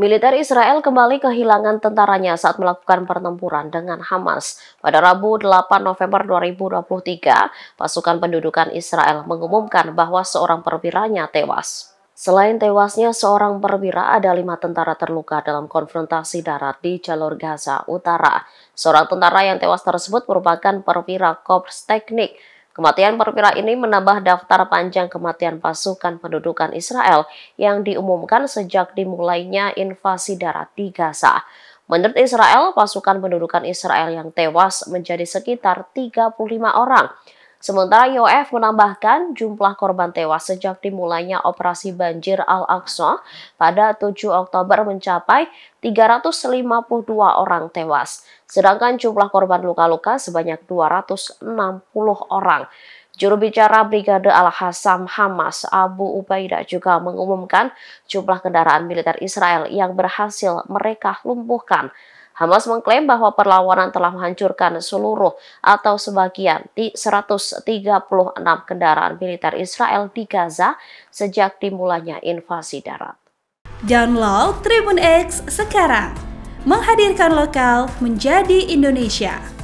Militer Israel kembali kehilangan tentaranya saat melakukan pertempuran dengan Hamas. Pada Rabu 8 November 2023, pasukan pendudukan Israel mengumumkan bahwa seorang perwiranya tewas. Selain tewasnya seorang perwira, ada lima tentara terluka dalam konfrontasi darat di jalur Gaza Utara. Seorang tentara yang tewas tersebut merupakan perwira Korps Teknik Kematian perwira ini menambah daftar panjang kematian pasukan pendudukan Israel yang diumumkan sejak dimulainya invasi darat di Gaza. Menurut Israel, pasukan pendudukan Israel yang tewas menjadi sekitar 35 orang. Sementara IOF menambahkan jumlah korban tewas sejak dimulainya operasi banjir Al-Aqsa pada 7 Oktober mencapai 352 orang tewas, sedangkan jumlah korban luka-luka sebanyak 260 orang. Juru bicara Brigade Al-Hassam Hamas Abu Ubaidah juga mengumumkan jumlah kendaraan militer Israel yang berhasil mereka lumpuhkan. Hamas mengklaim bahwa perlawanan telah menghancurkan seluruh atau sebagian 136 kendaraan militer Israel di Gaza sejak dimulainya invasi darat. Download Tribun X sekarang, menghadirkan lokal menjadi Indonesia.